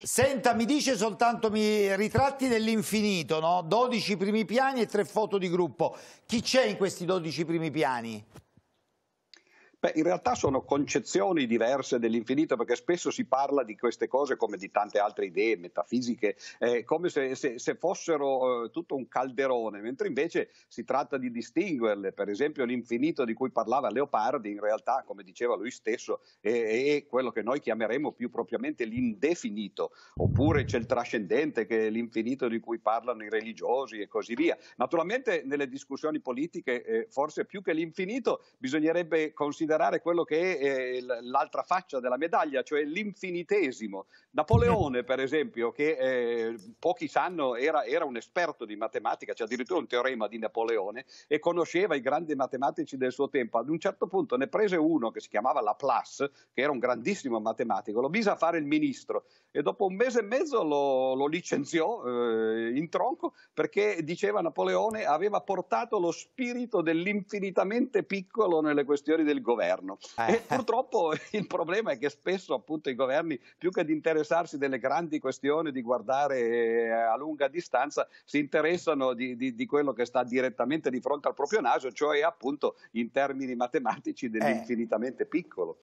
Senta, mi dice soltanto mi, ritratti dell'infinito, no? 12 primi piani e tre foto di gruppo. Chi c'è in questi 12 primi piani? Beh, in realtà sono concezioni diverse dell'infinito perché spesso si parla di queste cose come di tante altre idee metafisiche, eh, come se, se, se fossero eh, tutto un calderone, mentre invece si tratta di distinguerle. Per esempio l'infinito di cui parlava Leopardi in realtà, come diceva lui stesso, è, è quello che noi chiameremo più propriamente l'indefinito, oppure c'è il trascendente che è l'infinito di cui parlano i religiosi e così via. Naturalmente nelle discussioni politiche eh, forse più che l'infinito bisognerebbe considerare considerare quello che è eh, l'altra faccia della medaglia, cioè l'infinitesimo. Napoleone, per esempio, che eh, pochi sanno era, era, un esperto di matematica, c'è cioè addirittura un teorema di Napoleone, e conosceva i grandi matematici del suo tempo. Ad un certo punto ne prese uno che si chiamava Laplace, che era un grandissimo matematico, lo mise a fare il ministro e dopo un mese e mezzo lo, lo licenziò eh, in tronco perché, diceva Napoleone, aveva portato lo spirito dell'infinitamente piccolo nelle questioni del governo. Eh. E purtroppo il problema è che spesso appunto i governi, più che di interessarsi delle grandi questioni, di guardare eh, a lunga distanza, si interessano di, di, di quello che sta direttamente di fronte al proprio naso, cioè appunto in termini matematici eh. dell'infinitamente piccolo.